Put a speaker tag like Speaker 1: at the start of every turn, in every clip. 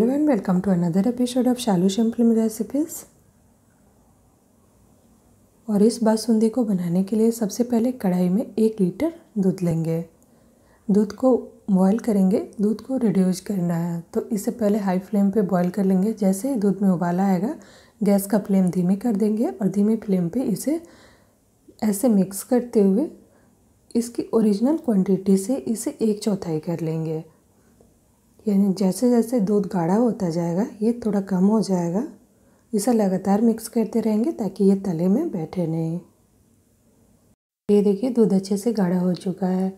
Speaker 1: Hello welcome to another episode of Shalu शिम्पलम recipes और इस बासुंदी को बनाने के लिए सबसे पहले कढ़ाई में एक लीटर दूध लेंगे दूध को बॉयल करेंगे दूध को रिड्यूज करना है तो इससे पहले हाई फ्लेम पे बॉयल कर लेंगे जैसे ही दूध में उबाला आएगा गैस का फ्लेम धीमी कर देंगे और धीमी फ्लेम पे इसे ऐसे मिक्स करते हुए इसकी ओरिजिनल क्वांटिटी से इसे एक चौथाई कर लेंगे यानी जैसे जैसे दूध गाढ़ा होता जाएगा ये थोड़ा कम हो जाएगा इसे लगातार मिक्स करते रहेंगे ताकि ये तले में बैठे नहीं ये देखिए दूध अच्छे से गाढ़ा हो चुका है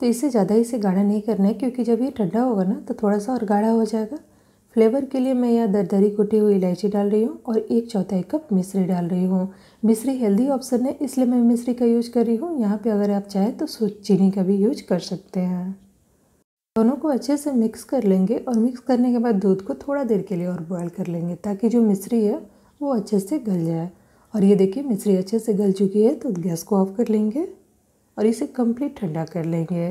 Speaker 1: तो इसे ज़्यादा इसे गाढ़ा नहीं करना है क्योंकि जब ये ठंडा होगा ना तो थोड़ा सा और गाढ़ा हो जाएगा फ्लेवर के लिए मैं यहाँ दरदरी कुटी हुई इलायची डाल रही हूँ और एक चौथाई कप मिश्री डाल रही हूँ मिश्री हेल्दी ऑप्शन है इसलिए मैं मिश्री का यूज कर रही हूँ यहाँ पे अगर आप चाहें तो सूच चीनी का भी यूज कर सकते हैं दोनों को अच्छे से मिक्स कर लेंगे और मिक्स करने के बाद दूध को थोड़ा देर के लिए और बॉयल कर लेंगे ताकि जो मिश्री है वो अच्छे से गल जाए और ये देखिए मिश्री अच्छे से गल चुकी है तो गैस को ऑफ कर लेंगे और इसे कंप्लीट ठंडा कर लेंगे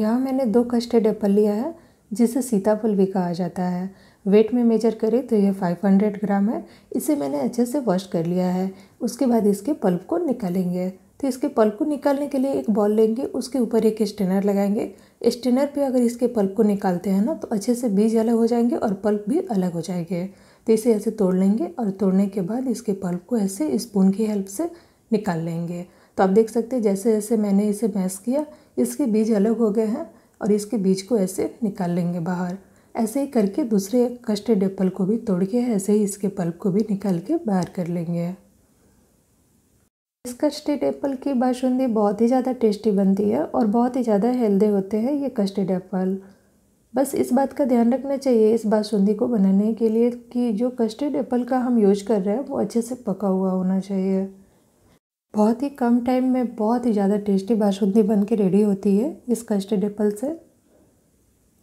Speaker 1: यहाँ मैंने दो कस्टर्ड एप्पल लिया है जिसे सीताफल भी कहा जाता है वेट में मेजर करें तो यह 500 ग्राम है इसे मैंने अच्छे से वॉश कर लिया है उसके बाद इसके पल्प को निकालेंगे तो इसके पल्प को निकालने के लिए एक बॉल लेंगे उसके ऊपर एक स्टेनर लगाएंगे स्टेनर पे अगर इसके पल्प को निकालते हैं ना तो अच्छे से बीज अलग हो जाएंगे और पल्प भी अलग हो जाएंगे तो इसे ऐसे तोड़ लेंगे और तोड़ने के बाद इसके पल्प को ऐसे स्पून की हेल्प से निकाल लेंगे तो आप देख सकते हैं जैसे जैसे मैंने इसे मैस किया इसके बीज अलग हो गए हैं और इसके बीज को ऐसे निकाल लेंगे बाहर ऐसे ही करके दूसरे कस्टर्ड एप्पल को भी तोड़ के ऐसे ही इसके पल्प को भी निकाल के बाहर कर लेंगे इसका कस्टर्ड एप्पल की बासुंदी बहुत ही ज़्यादा टेस्टी बनती है और बहुत ही ज़्यादा हेल्दी होते हैं ये कस्टर्ड एप्पल बस इस बात का ध्यान रखना चाहिए इस बासुंदी को बनाने के लिए कि जो कस्टर्ड एप्पल का हम यूज कर रहे हैं वो अच्छे से पका हुआ होना चाहिए बहुत ही कम टाइम में बहुत ही ज़्यादा टेस्टी बासुंदी बन के रेडी होती है इस कस्टर्ड एप्पल से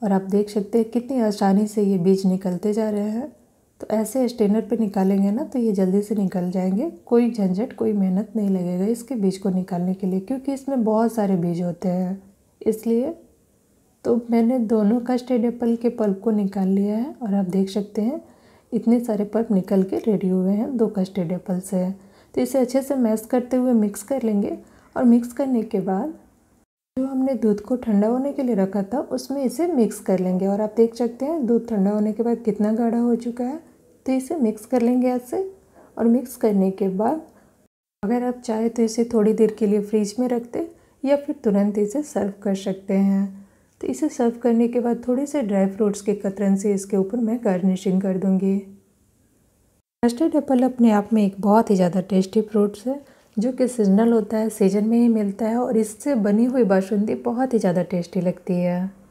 Speaker 1: और आप देख सकते हैं कितनी आसानी से ये बीज निकलते जा रहे हैं तो ऐसे स्टेनर पे निकालेंगे ना तो ये जल्दी से निकल जाएंगे कोई झंझट कोई मेहनत नहीं लगेगा इसके बीज को निकालने के लिए क्योंकि इसमें बहुत सारे बीज होते हैं इसलिए तो मैंने दोनों स्टेड एप्पल के पल्प को निकाल लिया है और आप देख सकते हैं इतने सारे पल्प निकल के रेडी हुए हैं दो स्टेड एप्पल से तो इसे अच्छे से मैश करते हुए मिक्स कर लेंगे और मिक्स करने के बाद जो हमने दूध को ठंडा होने के लिए रखा था उसमें इसे मिक्स कर लेंगे और आप देख सकते हैं दूध ठंडा होने के बाद कितना गाढ़ा हो चुका है तो इसे मिक्स कर लेंगे ऐसे और मिक्स करने के बाद अगर आप चाहे तो इसे थोड़ी देर के लिए फ्रिज में रख दें या फिर तुरंत इसे सर्व कर सकते हैं तो इसे सर्व करने के बाद थोड़े से ड्राई फ्रूट्स के कतरन से इसके ऊपर मैं गार्निशिंग कर दूँगी कस्टर्ड एप्पल अपने आप में एक बहुत ही ज़्यादा टेस्टी फ्रूट्स है जो कि सीजनल होता है सीजन में ही मिलता है और इससे बनी हुई बासुंदी बहुत ही ज़्यादा टेस्टी लगती है